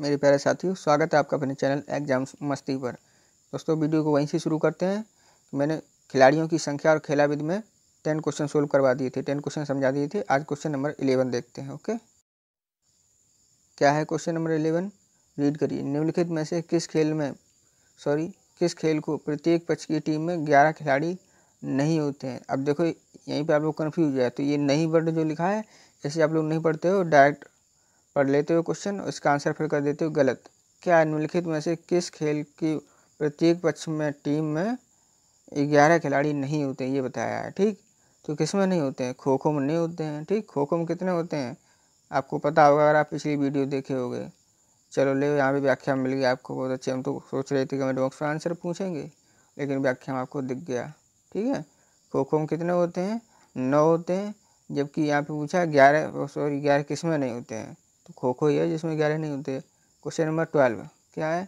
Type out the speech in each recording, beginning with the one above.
मेरे प्यारे साथियों स्वागत है आपका अपने चैनल एग्जाम मस्ती पर दोस्तों वीडियो को वहीं से शुरू करते हैं मैंने खिलाड़ियों की संख्या और खेलाविद में टेन क्वेश्चन सोल्व करवा दिए थे टेन क्वेश्चन समझा दिए थे आज क्वेश्चन नंबर इलेवन देखते हैं ओके क्या है क्वेश्चन नंबर इलेवन रीड करिए निम्नलिखित में से किस खेल में सॉरी किस खेल को प्रत्येक पक्ष की टीम में ग्यारह खिलाड़ी नहीं होते हैं अब देखो यहीं पर आप लोग कन्फ्यूज है तो ये नहीं वर्ड जो लिखा है ऐसे आप लोग नहीं पढ़ते हो डायरेक्ट पढ़ लेते हो क्वेश्चन उसका आंसर फिर कर देते हो गलत क्या निम्नलिखित में से किस खेल की प्रत्येक पक्ष में टीम में ग्यारह खिलाड़ी नहीं होते ये बताया है ठीक तो किस में नहीं होते हैं खो खो में नहीं होते हैं ठीक खो खो में कितने होते हैं आपको पता होगा अगर आप पिछली वीडियो देखे होगे चलो ले यहाँ पर व्याख्या मिल गई आपको बहुत अच्छे हम तो सोच रहे थे कमेंट हमें में आंसर पूछेंगे लेकिन व्याख्या आपको दिख गया ठीक है खो खो में कितने होते हैं नौ होते हैं जबकि यहाँ पे पूछा ग्यारह सॉरी ग्यारह किस में नहीं होते हैं तो खो खो ही है जिसमें ग्यारह नहीं होते क्वेश्चन नंबर ट्वेल्व क्या है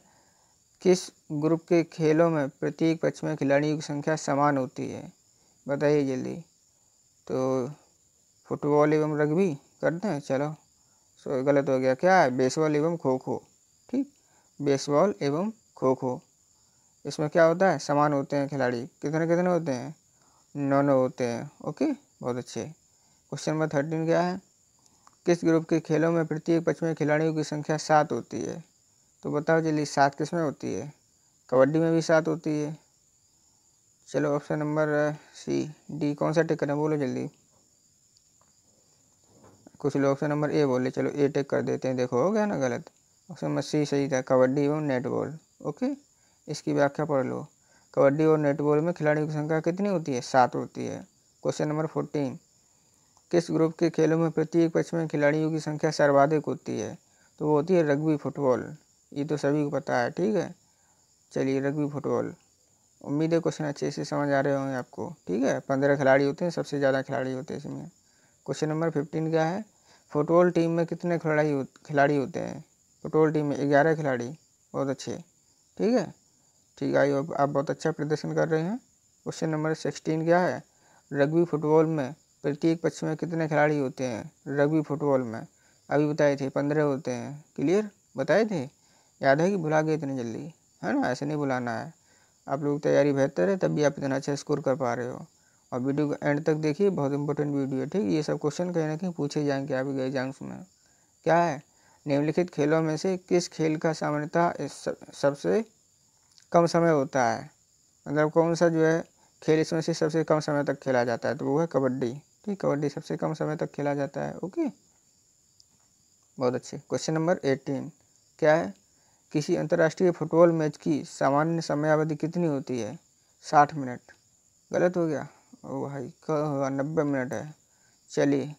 किस ग्रुप के खेलों में प्रत्येक पक्ष में खिलाड़ियों की संख्या समान होती है बताइए जल्दी तो फुटबॉल एवं रग्बी करते हैं चलो सो गलत हो गया क्या है बेसबॉल एवं खो खो ठीक बेसबॉल एवं खो खो इसमें क्या होता है समान होते हैं खिलाड़ी कितने कितने होते हैं नौ नौ होते हैं ओके बहुत अच्छे क्वेश्चन नंबर थर्टीन क्या है किस ग्रुप के खेलों में प्रत्येक पक्ष में खिलाड़ियों की संख्या सात होती है तो बताओ जल्दी सात किस में होती है कबड्डी में भी सात होती है चलो ऑप्शन नंबर सी डी कौन सा टिक करें बोलो जल्दी कुछ लोग ऑप्शन नंबर ए बोले चलो ए टिक कर देते हैं देखो हो गया ना गलत ऑप्शन नंबर सी सही था कबड्डी एवं नेटबॉल ओके इसकी व्याख्या पढ़ लो कबड्डी और नेटबॉल में खिलाड़ियों की संख्या कितनी होती है सात होती है क्वेश्चन नंबर फोर्टीन किस ग्रुप के खेलों में प्रत्येक पक्ष में खिलाड़ियों की संख्या सर्वाधिक होती है तो वो होती है रग्बी फुटबॉल ये तो सभी को पता है ठीक है चलिए रग्बी फुटबॉल उम्मीद है क्वेश्चन अच्छे से समझ आ रहे होंगे आपको ठीक है पंद्रह खिलाड़ी होते हैं सबसे ज़्यादा खिलाड़ी होते हैं इसमें क्वेश्चन नंबर फिफ्टीन क्या है फुटबॉल टीम में कितने खिलाड़ी हो, खिलाड़ी होते हैं फुटबॉल टीम में ग्यारह खिलाड़ी बहुत अच्छे ठीक है ठीक है आप बहुत अच्छा प्रदर्शन कर रहे हैं क्वेश्चन नंबर सिक्सटीन क्या है रग्बी फुटबॉल में प्रत्येक पक्ष में कितने खिलाड़ी होते हैं रग्बी फुटबॉल में अभी बताए थे पंद्रह होते हैं क्लियर बताए थे याद है कि भुला गए इतनी जल्दी है ना ऐसे नहीं भुलाना है आप लोग तैयारी बेहतर है तब भी आप इतना अच्छा स्कोर कर पा रहे हो और वीडियो को एंड तक देखिए बहुत इंपॉर्टेंट वीडियो है ठीक ये सब क्वेश्चन कहीं ना कहीं पूछे जाएंगे आप एग्जाम्स में क्या है निम्नलिखित खेलों में से किस खेल का सामान्यता सबसे कम समय होता है मतलब कौन सा जो है खेल इसमें से सबसे कम समय तक खेला जाता है तो वो है कबड्डी कि कबड्डी सबसे कम समय तक खेला जाता है ओके बहुत अच्छे क्वेश्चन नंबर एटीन क्या है किसी अंतर्राष्ट्रीय फुटबॉल मैच की सामान्य समयावधि कितनी होती है साठ मिनट गलत हो गया ओ भाई कहा नब्बे मिनट है चलिए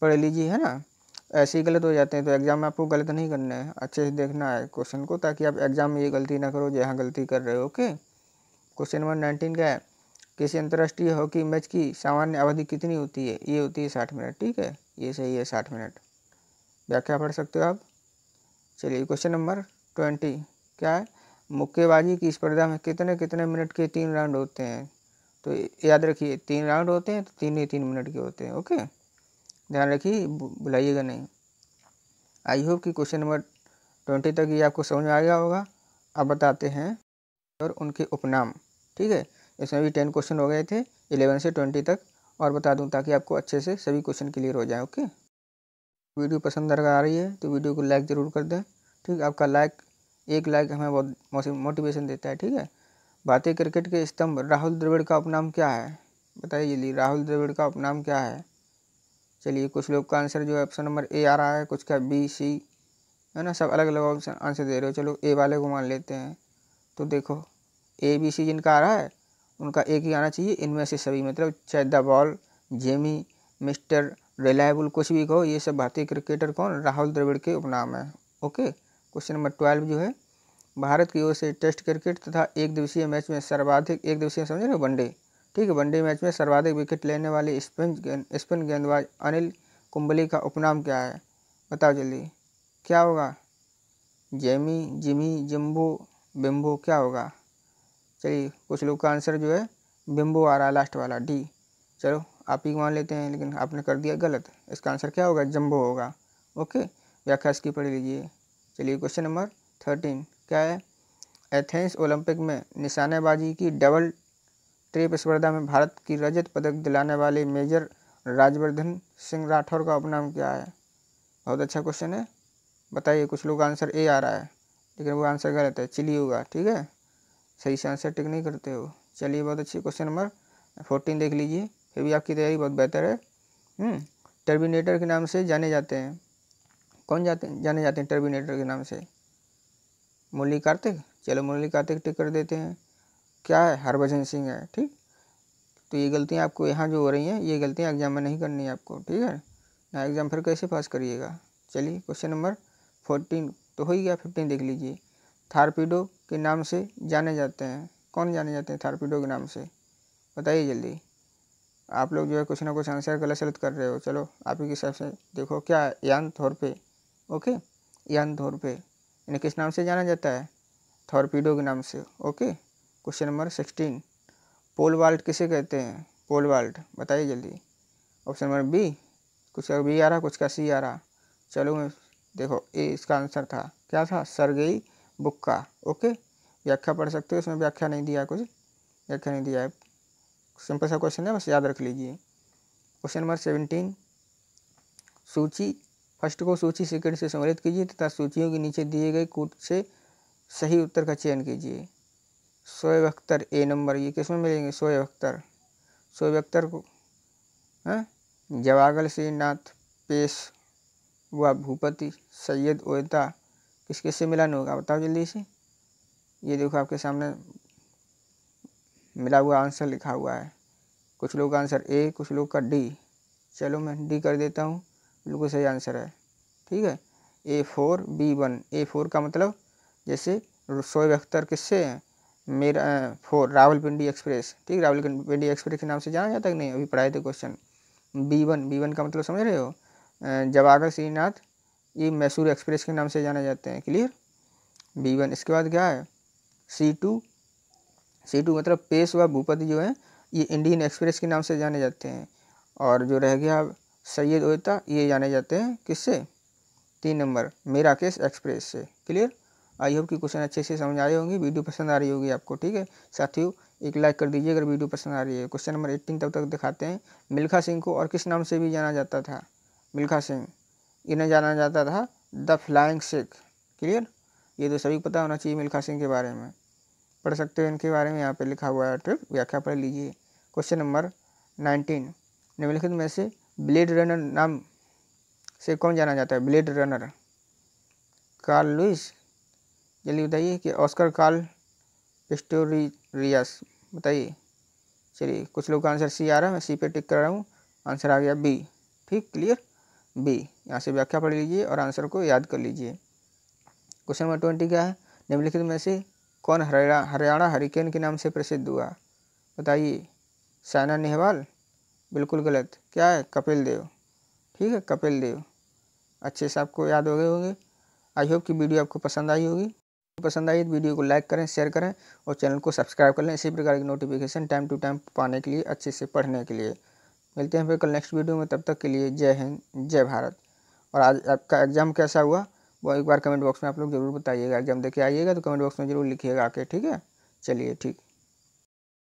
पढ़ लीजिए है ना ऐसे ही गलत हो जाते हैं तो एग्ज़ाम में आपको गलत नहीं करना है अच्छे से देखना है क्वेश्चन को ताकि आप एग्ज़ाम में ये गलती ना करो जहाँ गलती कर रहे हो ओके क्वेश्चन नंबर नाइनटीन क्या है किसी अंतर्राष्ट्रीय हॉकी मैच की सामान्य अवधि कितनी होती है ये होती है साठ मिनट ठीक है ये सही है साठ मिनट व्याख्या पढ़ सकते हो आप चलिए क्वेश्चन नंबर ट्वेंटी क्या है मुक्केबाजी की स्पर्धा में कितने कितने मिनट के तीन राउंड होते हैं तो याद रखिए तीन राउंड होते हैं तो तीन ही तीन मिनट के होते हैं ओके ध्यान रखिए बुलाइएगा नहीं आई होप कि क्वेश्चन नंबर ट्वेंटी तक ये आपको समझ में आ गया होगा अब बताते हैं और उनके उपनाम ठीक है इसमें भी टेन क्वेश्चन हो गए थे इलेवन से ट्वेंटी तक और बता दूं ताकि आपको अच्छे से सभी क्वेश्चन क्लियर हो जाए ओके वीडियो पसंद अगर आ रही है तो वीडियो को लाइक ज़रूर कर दें ठीक आपका लाइक एक लाइक हमें बहुत मोटिवेशन देता है ठीक है भारतीय क्रिकेट के स्तंभ राहुल द्रविड़ का उपनाम क्या है बताइए जल्दी राहुल द्रविड़ का उपनाम क्या है चलिए कुछ लोग का आंसर जो है ऑप्शन नंबर ए आ रहा है कुछ का बी सी है ना सब अलग अलग ऑप्शन आंसर दे रहे हो चलो ए वाले को मान लेते हैं तो देखो ए बी सी जिनका आ रहा है उनका एक ही आना चाहिए इनमें से सभी मतलब चैद the ball Jammy mister reliable कुछ भी कहो ये सब भारतीय क्रिकेटर कौन राहुल द्रविड़ के उपनाम है ओके क्वेश्चन नंबर ट्वेल्व जो है भारत की ओर से टेस्ट क्रिकेट तथा एक दिवसीय मैच में सर्वाधिक एक दिवसीय समझ रहे वनडे ठीक है वनडे मैच में सर्वाधिक विकेट लेने वाले स्पिन गेंद स्पिन गेंदबाज अनिल कुंबली का उपनाम क्या है बताओ जल्दी क्या होगा जेमी जिमी जिम्बो बिम्बो क्या होगा चलिए कुछ लोग का आंसर जो है बिम्बो आ रहा है लास्ट वाला डी चलो आप ही मान लेते हैं लेकिन आपने कर दिया गलत इसका आंसर क्या होगा जम्बो होगा ओके व्याख्या इसकी पढ़ लीजिए चलिए क्वेश्चन नंबर थर्टीन क्या है एथेंस ओलंपिक में निशानेबाजी की डबल ट्रिप स्पर्धा में भारत की रजत पदक दिलाने वाले मेजर राजवर्धन सिंह राठौर का उपनाम क्या है बहुत अच्छा क्वेश्चन है बताइए कुछ लोग आंसर ए आ रहा है लेकिन वो आंसर गलत है चिली होगा ठीक है सही से आंसर टिक नहीं करते हो चलिए बहुत अच्छी क्वेश्चन नंबर फोर्टीन देख लीजिए फिर भी आपकी तैयारी बहुत बेहतर है टर्मिनेटर हम्म, के नाम से जाने जाते हैं कौन जाते जाने जाते हैं टर्मिनेटर के नाम से मुरली कार्तिक चलो मुरली कार्तिक टिक कर देते हैं क्या है हरभजन सिंह है ठीक तो ये गलतियाँ आपको यहाँ जो हो रही हैं ये गलतियाँ एग्जाम में नहीं करनी है आपको ठीक है ना एग्ज़ाम फिर कैसे पास करिएगा चलिए क्वेश्चन नंबर फोर्टीन तो हो ही गया फिफ्टीन देख लीजिए थारपीडो के नाम से जाने जाते हैं कौन जाने जाते हैं थारपीडो के नाम से बताइए जल्दी आप लोग जो है कुछ ना कुछ आंसर गलत सलत कर रहे हो चलो आप ही के हिसाब से देखो क्या यान थोरपे ओके यान थोरपे इन्हें किस नाम से जाना जाता है थॉरपीडो के नाम से okay question number sixteen pole vault किसे कहते हैं पोल वाल्ट बताइए जल्दी ऑप्शन नंबर बी कुछ का बी आ रहा कुछ का सी आ रहा चलो मैं देखो ए इसका आंसर था क्या था सरगई बुक का ओके व्याख्या पढ़ सकते हो इसमें व्याख्या नहीं दिया कुछ व्याख्या नहीं दिया है सिंपल सा क्वेश्चन है बस याद रख लीजिए क्वेश्चन नंबर सेवनटीन सूची फर्स्ट को सूची सेकंड से सम्मिलित कीजिए तथा सूचियों के नीचे दिए गए कूट से सही उत्तर का चयन कीजिए सोएब अख्तर ए नंबर ये किस में मिलेंगे सोएब अख्तर सोएब अख्तर को हैं सिंह नाथ पेश व भूपति सैयद ओयता किसके से मिलन होगा बताओ जल्दी से ये देखो आपके सामने मिला हुआ आंसर लिखा हुआ है कुछ लोग का आंसर ए कुछ लोग का डी चलो मैं डी कर देता हूँ बिल्कुल सही आंसर है ठीक है A four B one A four का मतलब जैसे शोएब अख्तर किससे हैं मेरा फोर पिंडी एक्सप्रेस ठीक रावल पिंडी एक्सप्रेस के नाम से जाना जाता है नहीं अभी पढ़ाए थे question B one B one का मतलब समझ रहे हो जवागर श्रीनाथ ये मैसूर एक्सप्रेस के नाम से जाने जाते हैं क्लियर बी वन इसके बाद क्या है सी टू सी टू मतलब पेश व भूपति जो है ये इंडियन एक्सप्रेस के नाम से जाने जाते हैं और जो रह गया सैयद ओहता ये जाने जाते हैं किससे तीन नंबर मेरा केस एक्सप्रेस से क्लियर आई होप कि क्वेश्चन अच्छे से समझ आए होंगे वीडियो पसंद आ रही होगी आपको ठीक है साथियों एक लाइक कर दीजिए अगर वीडियो पसंद आ रही है क्वेश्चन नंबर एट्टीन तब तक दिखाते हैं मिल्खा सिंह को और किस नाम से भी जाना जाता था मिल्खा सिंह इन्हें जाना जाता था द फ्लाइंग सिख क्लियर ये तो सभी पता होना चाहिए मिल्खा सिंह के बारे में पढ़ सकते हो इनके बारे में यहाँ पे लिखा हुआ है ट्रिप व्याख्या पढ़ लीजिए क्वेश्चन नंबर नाइनटीन निम्नलिखित में से ब्लेड रनर नाम से कौन जाना जाता है ब्लेड रनर कार्ल लुइस जल्दी बताइए कि ऑस्कर कार्ल पिस्टोरियस बताइए चलिए कुछ लोग का आंसर सी आ रहा है मैं सी पे टिक कर रहा हूँ आंसर आ गया बी ठीक क्लियर बी यहाँ से व्याख्या पढ़ लीजिए और आंसर को याद कर लीजिए क्वेश्चन नंबर ट्वेंटी क्या है निम्नलिखित में से कौन हरियाणा हरियाणा हरिकेन के नाम से प्रसिद्ध हुआ बताइए साइना नेहवाल बिल्कुल गलत क्या है कपिल देव ठीक है कपिल देव अच्छे से आपको याद हो गए होंगे आई होप कि वीडियो आपको पसंद आई होगी पसंद आई तो वीडियो को लाइक करें शेयर करें और चैनल को सब्सक्राइब कर लें इसी प्रकार की नोटिफिकेशन टाइम टू टाइम पाने के लिए अच्छे से पढ़ने के लिए मिलते हैं फिर कल नेक्स्ट वीडियो में तब तक के लिए जय हिंद जय भारत और आज आपका एग्ज़ाम कैसा हुआ वो एक बार कमेंट बॉक्स में आप लोग जरूर बताइएगा एग्जाम देखे आइएगा तो कमेंट बॉक्स में जरूर लिखिएगा आके ठीक है चलिए ठीक